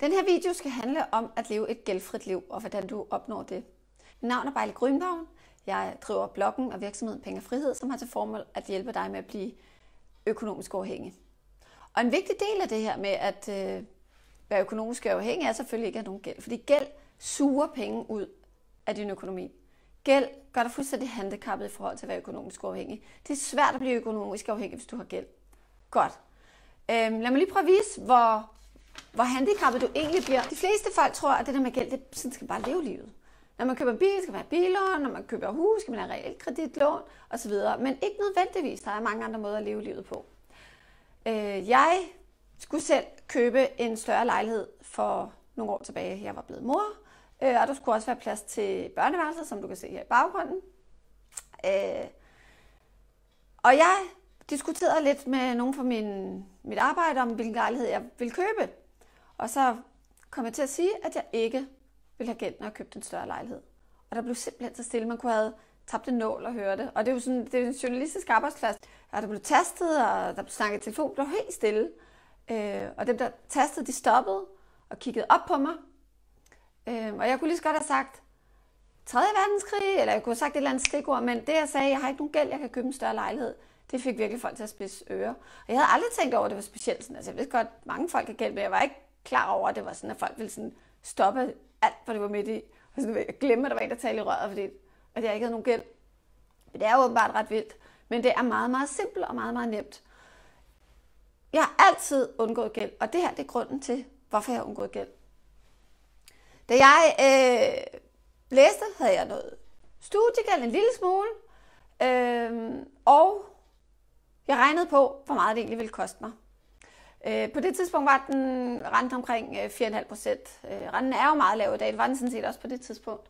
Den her video skal handle om at leve et gældfrit liv og hvordan du opnår det. Mit navn er Bejle Grønbaum. Jeg driver bloggen og virksomheden Penge og Frihed, som har til formål at hjælpe dig med at blive økonomisk uafhængig. Og en vigtig del af det her med at øh, være økonomisk uafhængig er selvfølgelig ikke at have nogen gæld, fordi gæld suger penge ud af din økonomi. Gæld gør dig fuldstændig handicappet i forhold til at være økonomisk uafhængig. Det er svært at blive økonomisk afhængig, hvis du har gæld. Godt. Øhm, lad mig lige prøve at vise, hvor hvor handicappet du egentlig bliver. De fleste folk tror, at det der med gæld, det sådan skal bare leve livet. Når man køber bil, skal man have bilån, når man køber hus, skal man have realkreditlån osv. Men ikke nødvendigvis, der er mange andre måder at leve livet på. Øh, jeg skulle selv købe en større lejlighed for nogle år tilbage. Jeg var blevet mor, øh, og der skulle også være plads til børneværelset, som du kan se her i baggrunden. Øh, og jeg diskuterede lidt med nogen fra min, mit arbejde om, hvilken lejlighed jeg ville købe. Og så kom jeg til at sige, at jeg ikke ville have gæld, når jeg købte en større lejlighed. Og der blev simpelthen så stille. Man kunne have tabt en nål og høre det. Og det er jo sådan, det er en journalistisk arbejdsplads. Og der blev tastet, og der blev snakket i telefon. Det blev helt stille. Øh, og dem, der tastede, de stoppede og kiggede op på mig. Øh, og jeg kunne lige så godt have sagt, 3. verdenskrig, eller jeg kunne have sagt et eller andet stikord, men det jeg sagde, jeg har ikke nogen gæld, jeg kan købe en større lejlighed, det fik virkelig folk til at spise ører. Og jeg havde aldrig tænkt over, at det var specielt sådan. Altså jeg vidste godt, mange folk har gæld, men jeg var ikke klar over, at det var sådan, at folk ville sådan stoppe alt, hvad det var midt i. Og sådan, jeg glemme, at der var en, der talte i røret, fordi at jeg ikke havde nogen gæld. Men det er jo åbenbart ret vildt. Men det er meget, meget simpelt og meget, meget nemt. Jeg har altid undgået gæld, og det her det er grunden til, hvorfor jeg har undgået gæld. Da jeg øh, læste, havde jeg noget studiegæld en lille smule, øh, og jeg regnede på, hvor meget det egentlig ville koste mig. Øh, på det tidspunkt var den rente omkring 4,5 øh, procent. Øh, renten er jo meget lav i dag, det var den sådan set også på det tidspunkt.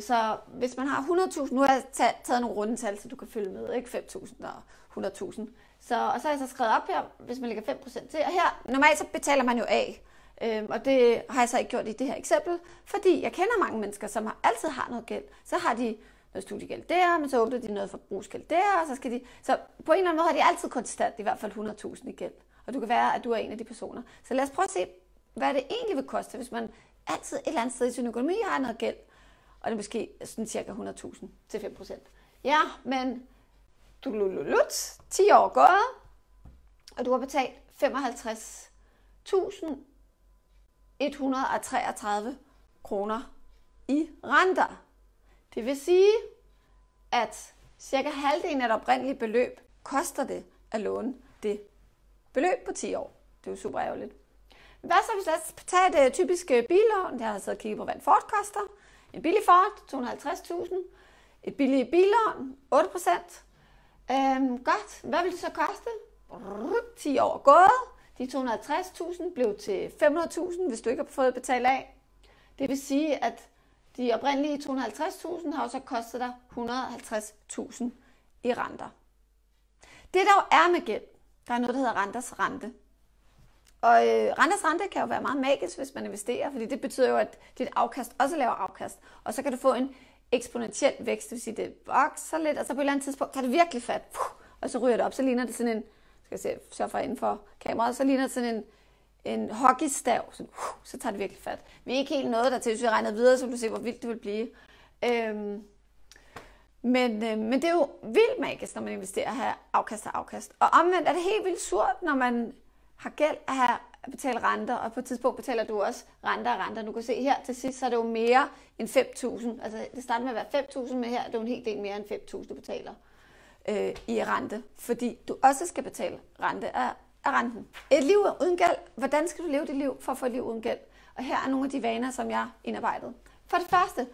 Så hvis man har 100.000, nu har jeg taget nogle rundetal, så du kan følge med, ikke 5.000 og 100.000. Så, og så har jeg så skrevet op her, hvis man lægger 5% til. Og her, normalt så betaler man jo af. Øhm, og det har jeg så ikke gjort i det her eksempel, fordi jeg kender mange mennesker, som har, altid har noget gæld. Så har de noget studiegæld der, men så åbner de noget forbrugsgæld der, og så skal de... Så på en eller anden måde har de altid konstant i hvert fald 100.000 i gæld. Og du kan være, at du er en af de personer. Så lad os prøve at se, hvad det egentlig vil koste, hvis man altid et eller andet sted i sin økonomi har noget gæld, og det er måske sådan cirka 100.000 til 5 procent. Ja, men du lulululut, 10 år gået, og du har betalt 55.133 kroner i renter. Det vil sige, at cirka halvdelen af det oprindelige beløb koster det at låne det beløb på 10 år. Det er jo super ærgerligt. Hvad så hvis lad os tage et uh, typisk billån, der har siddet og kigget på, hvad en Ford koster. En billig Ford, 250.000. Et billigt billån, 8%. Øhm, godt, hvad vil det så koste? 10 år gået. De 250.000 blev til 500.000, hvis du ikke har fået betalt af. Det vil sige, at de oprindelige 250.000 har også kostet dig 150.000 i renter. Det der jo er med gæld, der er noget, der hedder renters rente. Og øh, renters rente kan jo være meget magisk, hvis man investerer, fordi det betyder jo, at dit afkast også laver afkast. Og så kan du få en eksponentiel vækst, det vil sige, det vokser lidt, og så på et eller andet tidspunkt tager det virkelig fat, puh, og så ryger det op, så ligner det sådan en, skal jeg se, så for inden for kameraet, så ligner det sådan en, en hockeystav, så, puh, så tager det virkelig fat. Vi er ikke helt noget der til, hvis vi regnede videre, så vil du se, hvor vildt det vil blive. Øhm, men, øh, men det er jo vildt magisk, når man investerer at have afkast og afkast. Og omvendt er det helt vildt surt, når man har gæld at have at betale renter, og på et tidspunkt betaler du også renter og renter. Du kan se her til sidst, så er det jo mere end 5.000. Altså det starter med at være 5.000, men her er det jo en hel del mere end 5.000, du betaler øh, i rente. Fordi du også skal betale rente af, af renten. Et liv uden gæld. Hvordan skal du leve dit liv for at få et liv uden gæld? Og her er nogle af de vaner, som jeg indarbejdede. For det første,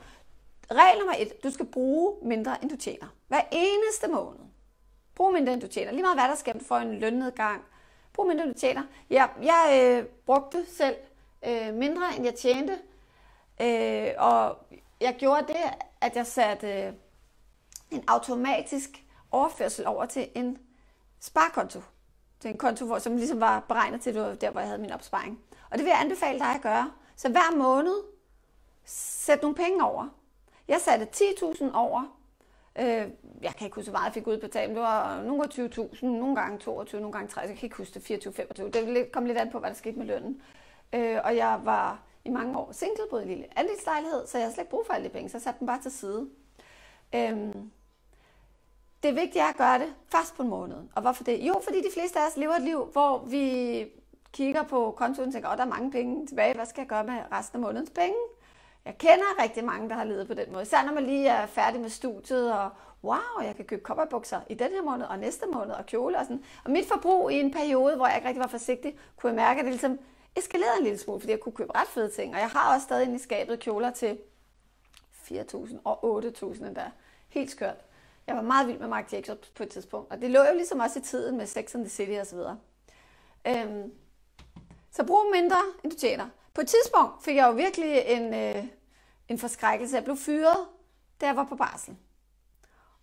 Regel nummer et, du skal bruge mindre, end du tjener. Hver eneste måned. Brug mindre, end du tjener. Lige meget hvad der sker, du får en lønnedgang. Brug mindre, end du tjener. Ja, jeg øh, brugte selv øh, mindre, end jeg tjente. Øh, og jeg gjorde det, at jeg satte øh, en automatisk overførsel over til en sparkonto. Til en konto, som ligesom var beregnet til, det der, hvor jeg havde min opsparing. Og det vil jeg anbefale dig at gøre. Så hver måned, sæt nogle penge over. Jeg satte 10.000 over. Øh, jeg kan ikke huske, hvor meget jeg fik udbetalt. Det var øh, nogle gange 20.000, nogle gange 22, nogle gange 30. Jeg kan ikke huske det, 24-25. Det kom lidt an på, hvad der skete med lønnen. Øh, og jeg var i mange år single, boede i en lille andelslejlighed, så jeg slet ikke brug for alle de penge, så jeg satte dem bare til side. Øhm, det er vigtigt, at gøre det fast på en måned. Og hvorfor det? Jo, fordi de fleste af os lever et liv, hvor vi kigger på kontoen og tænker, at oh, der er mange penge tilbage, hvad skal jeg gøre med resten af månedens penge? jeg kender rigtig mange, der har levet på den måde. Især når man lige er færdig med studiet, og wow, jeg kan købe kopperbukser i den her måned, og næste måned, og kjole og sådan. Og mit forbrug i en periode, hvor jeg ikke rigtig var forsigtig, kunne jeg mærke, at det ligesom eskalerede en lille smule, fordi jeg kunne købe ret fede ting. Og jeg har også stadig i skabet kjoler til 4.000 og 8.000 endda. Helt skørt. Jeg var meget vild med Mark Jacobs på et tidspunkt, og det lå jo ligesom også i tiden med Sex and the City osv. Øhm, så brug mindre, end du tjener. På et tidspunkt fik jeg jo virkelig en, øh, en forskrækkelse. Jeg blev fyret, da jeg var på barsel.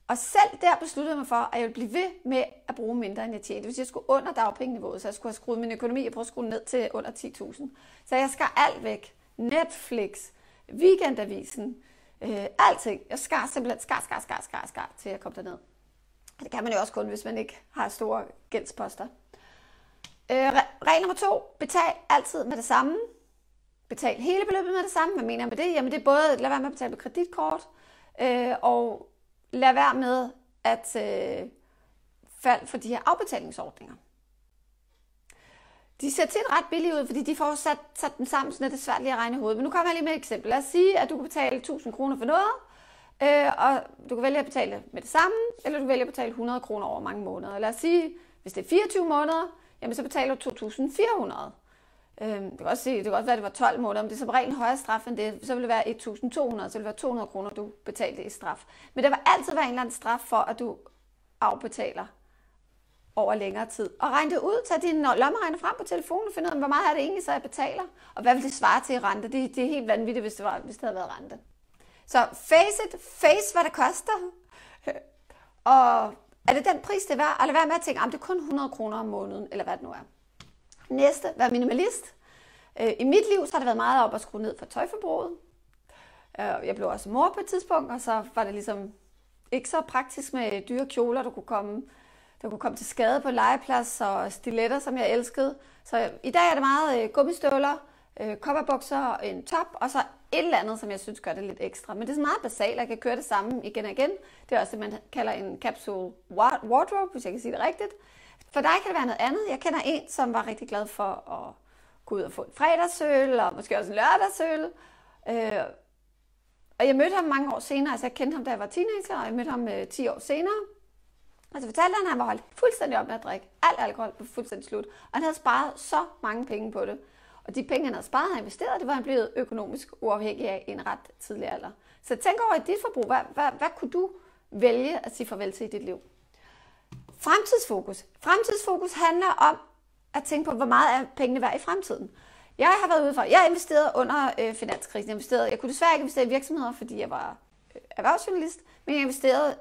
Og selv der besluttede jeg mig for, at jeg ville blive ved med at bruge mindre, end jeg tjente. Hvis jeg skulle under dagpengeniveauet, så jeg skulle have skruet min økonomi og prøve at skrue ned til under 10.000. Så jeg skar alt væk. Netflix, weekendavisen, øh, alting. Jeg skar simpelthen, skar, skar, skar, skar, skar, til jeg kom derned. Det kan man jo også kun, hvis man ikke har store gældsposter. Øh, regel nummer to, betal altid med det samme betale hele beløbet med det samme. Hvad mener jeg med det? Jamen det er både, lade være med at betale med kreditkort, øh, og lad være med at øh, falde for de her afbetalingsordninger. De ser tit ret billige ud, fordi de får sat, sat dem sammen, så det er svært lige at regne i hovedet. Men nu kommer jeg lige med et eksempel. Lad os sige, at du kan betale 1000 kroner for noget, øh, og du kan vælge at betale med det samme, eller du kan vælge at betale 100 kroner over mange måneder. Lad os sige, hvis det er 24 måneder, jamen så betaler du 2400 Øh, det, kan også sige, det kan også være, at det var 12 måneder, men det er som regel en højere straf end det. Så ville det være 1.200, så ville det være 200 kroner, du betalte i straf. Men der vil altid være en eller anden straf for, at du afbetaler over længere tid. Og regn det ud, tag din lommeregner frem på telefonen og find ud af, hvor meget er det egentlig, så jeg betaler. Og hvad vil det svare til i rente? Det, det er helt vanvittigt, hvis det, var, hvis det havde været rente. Så face it, face hvad det koster. og er det den pris, det er værd? Og lad være med at tænke, at det er kun 100 kroner om måneden, eller hvad det nu er. Næste, vær minimalist. Øh, I mit liv så har det været meget op at skrue ned for tøjforbruget. Øh, jeg blev også mor på et tidspunkt, og så var det ligesom ikke så praktisk med dyre kjoler, du kunne komme, der kunne komme til skade på legeplads og stiletter, som jeg elskede. Så i dag er det meget øh, gummistøvler, kopperbukser, en top, og så et eller andet, som jeg synes gør det lidt ekstra. Men det er så meget basalt, at jeg kan køre det samme igen og igen. Det er også det, man kalder en capsule wardrobe, hvis jeg kan sige det rigtigt. For dig kan det være noget andet. Jeg kender en, som var rigtig glad for at gå ud og få en fredagsøl, og måske også en lørdagsøl. Øh, og jeg mødte ham mange år senere, altså jeg kendte ham, da jeg var teenager, og jeg mødte ham øh, 10 år senere. Og så fortalte han, at han var holdt fuldstændig op med at drikke. Alt alkohol var fuldstændig slut. Og han havde sparet så mange penge på det. Og de penge, han havde sparet og investeret, det var han blevet økonomisk uafhængig af i en ret tidlig alder. Så tænk over i dit forbrug. Hvad, hvad, hvad kunne du vælge at sige farvel til i dit liv? Fremtidsfokus. Fremtidsfokus handler om at tænke på, hvor meget er pengene værd i fremtiden. Jeg har været ude for, jeg investerede under øh, finanskrisen. Jeg, investerede, jeg kunne desværre ikke investere i virksomheder, fordi jeg var øh, erhvervsjournalist, men jeg investerede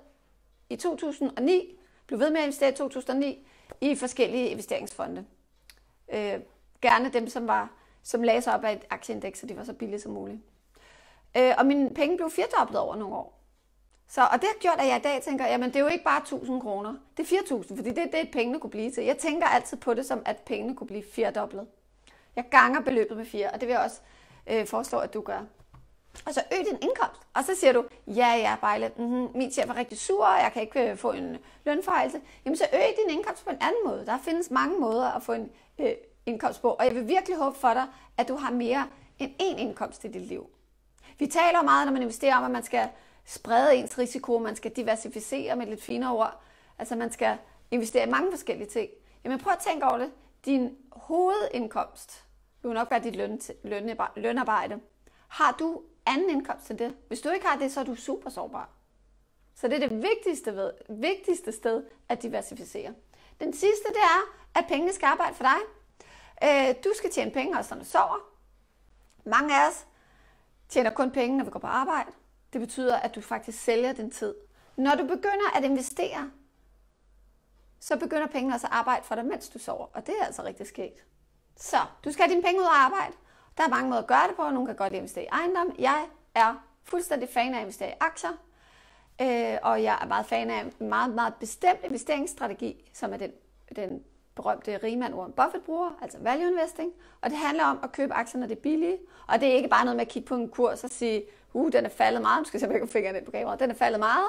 i 2009, blev ved med at investere i 2009 i forskellige investeringsfonde. Øh, gerne dem, som, var, som lagde sig op af et aktieindeks, så de var så billige som muligt. Øh, og mine penge blev firedoblet over nogle år. Så, og det har gjort, at jeg i dag tænker, jamen det er jo ikke bare 1000 kroner, det er 4.000, fordi det er det, pengene kunne blive til. Jeg tænker altid på det som, at pengene kunne blive firedoblet. Jeg ganger beløbet med 4, og det vil jeg også øh, foreslå, at du gør. Og så øg din indkomst, og så siger du, ja, ja, Bejle, mm-hmm, min chef er rigtig sur, og jeg kan ikke øh, få en lønforhøjelse. Jamen så øg din indkomst på en anden måde. Der findes mange måder at få en øh, indkomst på, og jeg vil virkelig håbe for dig, at du har mere end én indkomst i dit liv. Vi taler meget, når man investerer om, at man skal sprede ens risiko, man skal diversificere med lidt finere ord. Altså man skal investere i mange forskellige ting. Jamen prøv at tænke over det. Din hovedindkomst det vil nok være dit løn, løn, lønarbejde. Har du anden indkomst end det? Hvis du ikke har det, så er du super sårbar. Så det er det vigtigste, ved, vigtigste sted at diversificere. Den sidste, det er, at pengene skal arbejde for dig. Øh, du skal tjene penge også, når du sover. Mange af os tjener kun penge, når vi går på arbejde. Det betyder, at du faktisk sælger din tid. Når du begynder at investere, så begynder pengene også at arbejde for dig, mens du sover. Og det er altså rigtig skægt. Så du skal have dine penge ud og arbejde. Der er mange måder at gøre det på. Nogle kan godt investere i ejendom. Jeg er fuldstændig fan af at investere i aktier. Øh, og jeg er meget fan af en meget, meget bestemt investeringsstrategi, som er den, den berømte rigmand Warren Buffett bruger, altså value investing. Og det handler om at købe aktier, når det er billige. Og det er ikke bare noget med at kigge på en kurs og sige, uh, den er faldet meget, nu skal jeg se, om fingrene ind på kameraet, den er faldet meget,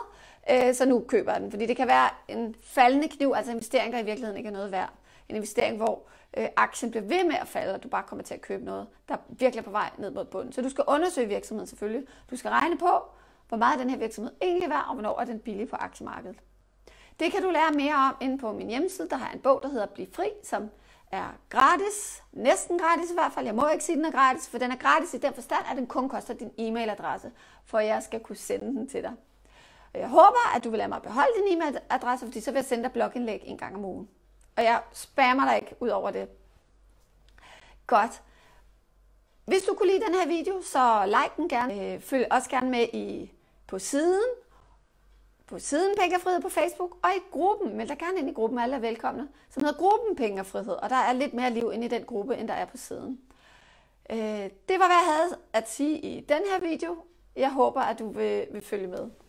øh, så nu køber jeg den. Fordi det kan være en faldende kniv, altså en investering, der i virkeligheden ikke er noget værd. En investering, hvor øh, aktien bliver ved med at falde, og du bare kommer til at købe noget, der virkelig er på vej ned mod bunden. Så du skal undersøge virksomheden selvfølgelig. Du skal regne på, hvor meget den her virksomhed egentlig er værd, og hvornår er den billig på aktiemarkedet. Det kan du lære mere om inde på min hjemmeside. Der har jeg en bog, der hedder Bliv fri, som er gratis, næsten gratis i hvert fald. Jeg må ikke sige, at den er gratis, for den er gratis i den forstand, at den kun koster din e-mailadresse, for jeg skal kunne sende den til dig. Jeg håber, at du vil lade mig beholde din e-mailadresse, fordi så vil jeg sende dig blogindlæg en gang om ugen. Og jeg spammer dig ikke ud over det. Godt. Hvis du kunne lide den her video, så like den gerne. Øh, følg også gerne med i, på siden på siden Penge og Frihed på Facebook og i gruppen. Meld dig gerne ind i gruppen, alle er velkomne, som hedder Gruppen Penge og Frihed. Og der er lidt mere liv inde i den gruppe, end der er på siden. Øh, det var, hvad jeg havde at sige i den her video. Jeg håber, at du vil, vil følge med.